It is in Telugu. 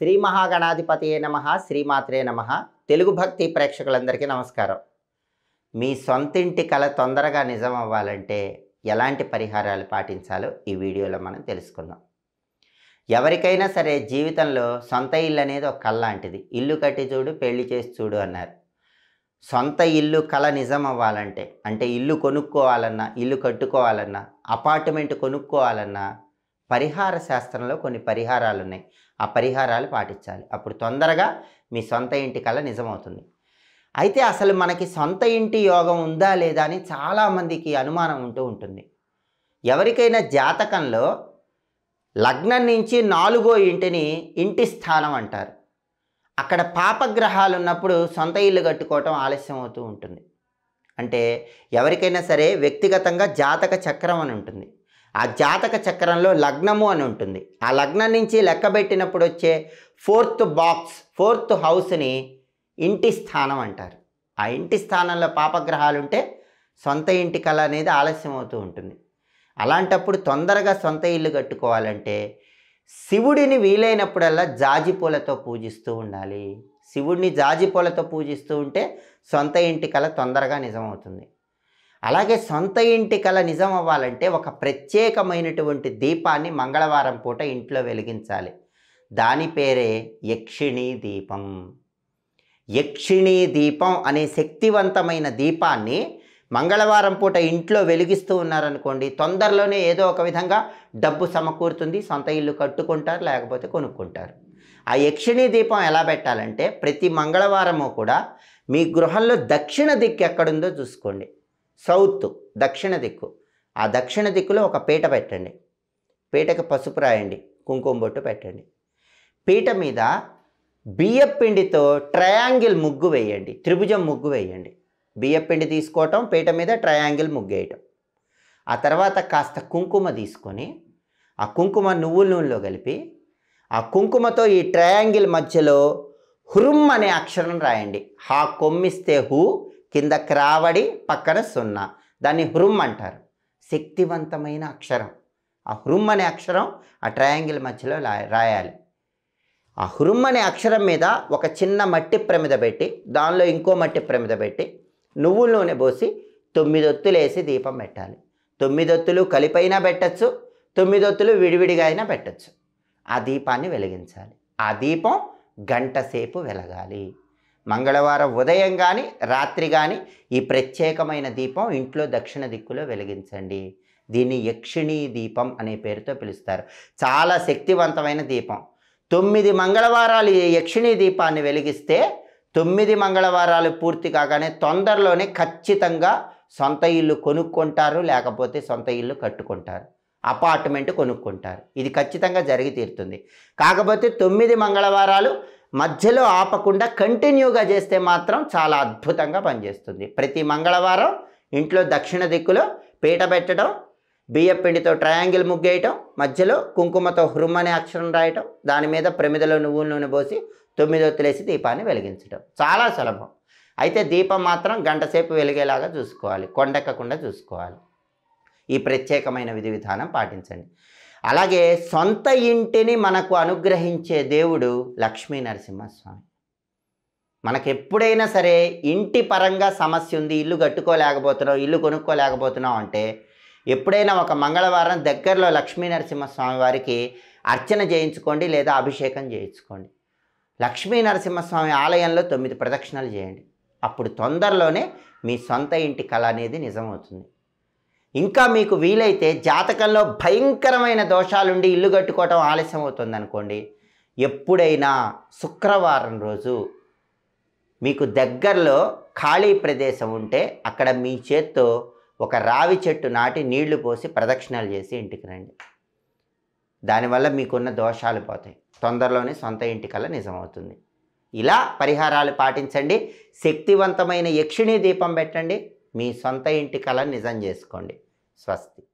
శ్రీ మహాగణాధిపతియే నమ శ్రీమాత్రే నమ తెలుగు భక్తి ప్రేక్షకులందరికీ నమస్కారం మీ సొంతింటి కళ తొందరగా నిజం అవ్వాలంటే ఎలాంటి పరిహారాలు పాటించాలో ఈ వీడియోలో మనం తెలుసుకుందాం ఎవరికైనా సరే జీవితంలో సొంత ఇల్లు అనేది ఒక కళ లాంటిది ఇల్లు కట్టి చూడు పెళ్లి చేసి చూడు అన్నారు సొంత ఇల్లు కళ నిజం అవ్వాలంటే అంటే ఇల్లు కొనుక్కోవాలన్నా ఇల్లు కట్టుకోవాలన్నా అపార్ట్మెంట్ కొనుక్కోవాలన్నా పరిహార శాస్త్రంలో కొన్ని పరిహారాలు ఉన్నాయి ఆ పరిహారాలు పాటించాలి అప్పుడు తొందరగా మీ సొంత ఇంటి కళ నిజమవుతుంది అయితే అసలు మనకి సొంత ఇంటి యోగం ఉందా లేదా అని చాలామందికి అనుమానం ఉంటూ ఉంటుంది ఎవరికైనా జాతకంలో లగ్నం నుంచి నాలుగో ఇంటిని ఇంటి స్థానం అంటారు అక్కడ పాపగ్రహాలు ఉన్నప్పుడు సొంత ఇల్లు కట్టుకోవటం ఆలస్యం అవుతూ ఉంటుంది అంటే ఎవరికైనా సరే వ్యక్తిగతంగా జాతక చక్రం అని ఉంటుంది ఆ జాతక చక్రంలో లగ్నము అని ఉంటుంది ఆ లగ్నం నుంచి పెట్టినప్పుడు వచ్చే ఫోర్త్ బాక్స్ ఫోర్త్ హౌస్ని ఇంటి స్థానం అంటారు ఆ ఇంటి స్థానంలో పాపగ్రహాలు ఉంటే సొంత ఇంటి కళ అనేది ఆలస్యం అవుతూ ఉంటుంది అలాంటప్పుడు తొందరగా సొంత ఇల్లు కట్టుకోవాలంటే శివుడిని వీలైనప్పుడల్లా జాజి పూలతో పూజిస్తూ ఉండాలి శివుడిని జాజి పూలతో పూజిస్తూ ఉంటే సొంత ఇంటి కళ తొందరగా నిజమవుతుంది అలాగే సొంత ఇంటి కల నిజం అవ్వాలంటే ఒక ప్రత్యేకమైనటువంటి దీపాన్ని మంగళవారం పూట ఇంట్లో వెలిగించాలి దాని పేరే యక్షిణీ దీపం యక్షిణీ దీపం అనే శక్తివంతమైన దీపాన్ని మంగళవారం పూట ఇంట్లో వెలిగిస్తూ ఉన్నారనుకోండి తొందరలోనే ఏదో ఒక విధంగా డబ్బు సమకూరుతుంది సొంత ఇల్లు కట్టుకుంటారు లేకపోతే కొనుక్కుంటారు ఆ యక్షిణీ దీపం ఎలా పెట్టాలంటే ప్రతి మంగళవారము కూడా మీ గృహంలో దక్షిణ దిక్కు ఎక్కడుందో చూసుకోండి సౌత్ దక్షిణ దిక్కు ఆ దక్షిణ దిక్కులో ఒక పీట పెట్టండి పీటకు పసుపు రాయండి కుంకుమ బొట్టు పెట్టండి పీట మీద బియ్యపిండితో ట్రయాంగిల్ ముగ్గు వేయండి త్రిభుజం ముగ్గు వేయండి బియ్యపిండి తీసుకోవటం పీట మీద ట్రయాంగిల్ ముగ్గేయటం ఆ తర్వాత కాస్త కుంకుమ తీసుకొని ఆ కుంకుమ నువ్వుల నూనెలో కలిపి ఆ కుంకుమతో ఈ ట్రయాంగిల్ మధ్యలో హురుమ్ అనే అక్షరం రాయండి హా కొమ్మిస్తే హూ కింద క్రావడి పక్కన సున్నా దాన్ని హృమ్ అంటారు శక్తివంతమైన అక్షరం ఆ హృమ్ అనే అక్షరం ఆ ట్రయాంగిల్ మధ్యలో రాయాలి ఆ హృమ్ అనే అక్షరం మీద ఒక చిన్న మట్టి ప్రమిద పెట్టి దానిలో ఇంకో మట్టి ప్రమిద పెట్టి నువ్వుల నూనె పోసి తొమ్మిదొత్తులు వేసి దీపం పెట్టాలి తొమ్మిదొత్తులు కలిపైనా పెట్టచ్చు తొమ్మిదొత్తులు విడివిడిగా అయినా పెట్టచ్చు ఆ దీపాన్ని వెలిగించాలి ఆ దీపం గంట సేపు వెలగాలి మంగళవారం ఉదయం కానీ రాత్రి కానీ ఈ ప్రత్యేకమైన దీపం ఇంట్లో దక్షిణ దిక్కులో వెలిగించండి దీన్ని యక్షిణీ దీపం అనే పేరుతో పిలుస్తారు చాలా శక్తివంతమైన దీపం తొమ్మిది మంగళవారాలు ఈ యక్షిణీ దీపాన్ని వెలిగిస్తే తొమ్మిది మంగళవారాలు పూర్తి కాగానే తొందరలోనే ఖచ్చితంగా సొంత ఇల్లు కొనుక్కుంటారు లేకపోతే సొంత ఇల్లు కట్టుకుంటారు అపార్ట్మెంట్ కొనుక్కుంటారు ఇది ఖచ్చితంగా జరిగి తీరుతుంది కాకపోతే తొమ్మిది మంగళవారాలు మధ్యలో ఆపకుండా కంటిన్యూగా చేస్తే మాత్రం చాలా అద్భుతంగా పనిచేస్తుంది ప్రతి మంగళవారం ఇంట్లో దక్షిణ దిక్కులో పీట పెట్టడం బియ్యం పిండితో ట్రయాంగిల్ ముగ్గేయటం మధ్యలో కుంకుమతో హృమ్ అనే అక్షరం రాయటం దాని మీద ప్రమిదలో నువ్వుల నూనె పోసి తెలిసి దీపాన్ని వెలిగించడం చాలా సులభం అయితే దీపం మాత్రం గంట సేపు వెలిగేలాగా చూసుకోవాలి కొండెక్కకుండా చూసుకోవాలి ఈ ప్రత్యేకమైన విధి విధానం పాటించండి అలాగే సొంత ఇంటిని మనకు అనుగ్రహించే దేవుడు లక్ష్మీ నరసింహస్వామి మనకు ఎప్పుడైనా సరే ఇంటి పరంగా సమస్య ఉంది ఇల్లు కట్టుకోలేకపోతున్నావు ఇల్లు కొనుక్కోలేకపోతున్నాం అంటే ఎప్పుడైనా ఒక మంగళవారం దగ్గరలో లక్ష్మీ నరసింహస్వామి వారికి అర్చన చేయించుకోండి లేదా అభిషేకం చేయించుకోండి లక్ష్మీ నరసింహస్వామి ఆలయంలో తొమ్మిది ప్రదక్షిణలు చేయండి అప్పుడు తొందరలోనే మీ సొంత ఇంటి కళ అనేది నిజమవుతుంది ఇంకా మీకు వీలైతే జాతకంలో భయంకరమైన దోషాలుండి ఇల్లు కట్టుకోవటం ఆలస్యం అవుతుందనుకోండి అనుకోండి ఎప్పుడైనా శుక్రవారం రోజు మీకు దగ్గరలో ఖాళీ ప్రదేశం ఉంటే అక్కడ మీ చేత్తో ఒక రావి చెట్టు నాటి నీళ్లు పోసి ప్రదక్షిణాలు చేసి ఇంటికి రండి దానివల్ల మీకున్న దోషాలు పోతాయి తొందరలోనే సొంత ఇంటికల్లా నిజమవుతుంది ఇలా పరిహారాలు పాటించండి శక్తివంతమైన యక్షిణీ దీపం పెట్టండి మీ సొంత ఇంటి కళ నిజం చేసుకోండి స్వస్తి